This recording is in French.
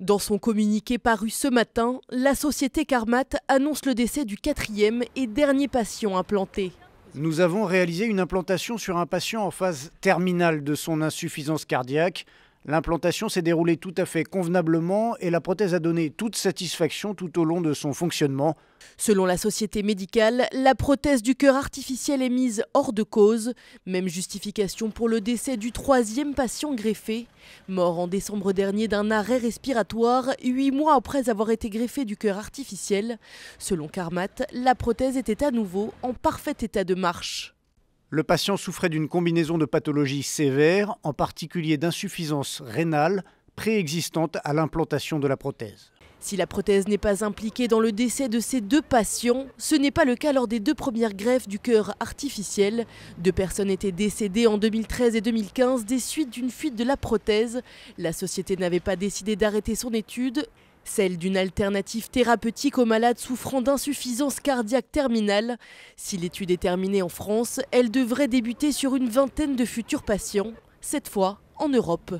Dans son communiqué paru ce matin, la société Carmat annonce le décès du quatrième et dernier patient implanté. Nous avons réalisé une implantation sur un patient en phase terminale de son insuffisance cardiaque L'implantation s'est déroulée tout à fait convenablement et la prothèse a donné toute satisfaction tout au long de son fonctionnement. Selon la société médicale, la prothèse du cœur artificiel est mise hors de cause. Même justification pour le décès du troisième patient greffé. Mort en décembre dernier d'un arrêt respiratoire, huit mois après avoir été greffé du cœur artificiel. Selon Carmat, la prothèse était à nouveau en parfait état de marche. Le patient souffrait d'une combinaison de pathologies sévères, en particulier d'insuffisance rénale préexistante à l'implantation de la prothèse. Si la prothèse n'est pas impliquée dans le décès de ces deux patients, ce n'est pas le cas lors des deux premières greffes du cœur artificiel. Deux personnes étaient décédées en 2013 et 2015 des suites d'une fuite de la prothèse. La société n'avait pas décidé d'arrêter son étude celle d'une alternative thérapeutique aux malades souffrant d'insuffisance cardiaque terminale. Si l'étude est terminée en France, elle devrait débuter sur une vingtaine de futurs patients, cette fois en Europe.